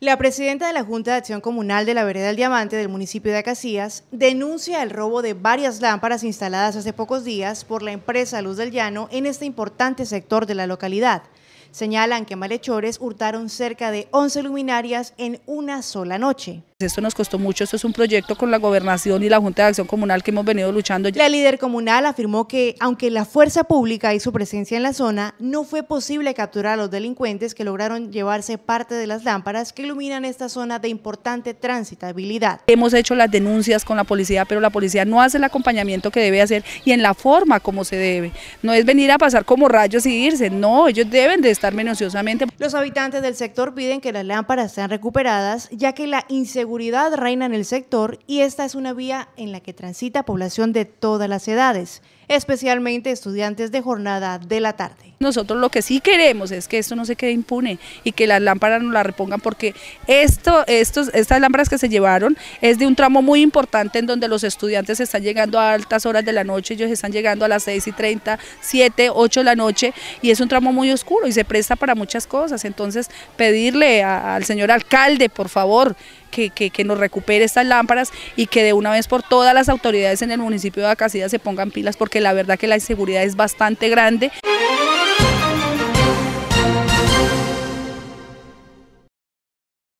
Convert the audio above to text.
La presidenta de la Junta de Acción Comunal de la Vereda del Diamante del municipio de Acacías denuncia el robo de varias lámparas instaladas hace pocos días por la empresa Luz del Llano en este importante sector de la localidad. Señalan que malhechores hurtaron cerca de 11 luminarias en una sola noche. Esto nos costó mucho, esto es un proyecto con la gobernación y la Junta de Acción Comunal que hemos venido luchando. La líder comunal afirmó que, aunque la fuerza pública hizo presencia en la zona, no fue posible capturar a los delincuentes que lograron llevarse parte de las lámparas que iluminan esta zona de importante transitabilidad. Hemos hecho las denuncias con la policía, pero la policía no hace el acompañamiento que debe hacer y en la forma como se debe. No es venir a pasar como rayos y irse, no, ellos deben de los habitantes del sector piden que las lámparas sean recuperadas, ya que la inseguridad reina en el sector y esta es una vía en la que transita población de todas las edades especialmente estudiantes de jornada de la tarde. Nosotros lo que sí queremos es que esto no se quede impune y que las lámparas no la repongan porque esto, estos, estas lámparas que se llevaron es de un tramo muy importante en donde los estudiantes están llegando a altas horas de la noche, ellos están llegando a las 6 y 30, 7, 8 de la noche y es un tramo muy oscuro y se presta para muchas cosas. Entonces pedirle al señor alcalde, por favor, que, nos recupere estas lámparas y que de una vez por todas las autoridades en el municipio de Acacida se pongan pilas porque la verdad que la inseguridad es bastante grande.